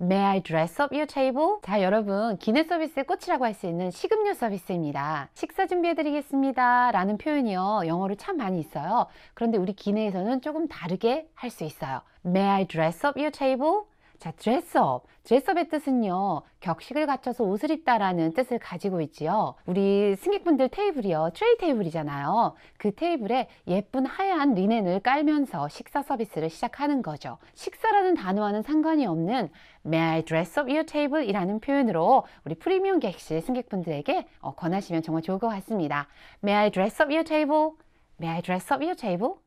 May I dress up your table? 자 여러분 기내 서비스의 꽃이라고 할 수 있는 식음료 서비스입니다. 식사 준비해드리겠습니다 라는 표현이요. 영어로 참 많이 있어요. 그런데 우리 기내에서는 조금 다르게 할 수 있어요. May I dress up your table? 자, 드레스업. 드레스업의 뜻은요, 격식을 갖춰서 옷을 입다라는 뜻을 가지고 있지요. 우리 승객분들 테이블이요, 트레이 테이블이잖아요. 그 테이블에 예쁜 하얀 리넨을 깔면서 식사 서비스를 시작하는 거죠. 식사라는 단어와는 상관이 없는 May I dress up your table? 이라는 표현으로 우리 프리미엄 객실 승객분들에게 어, 권하시면 정말 좋을 것 같습니다. May I dress up your table? May I dress up your table?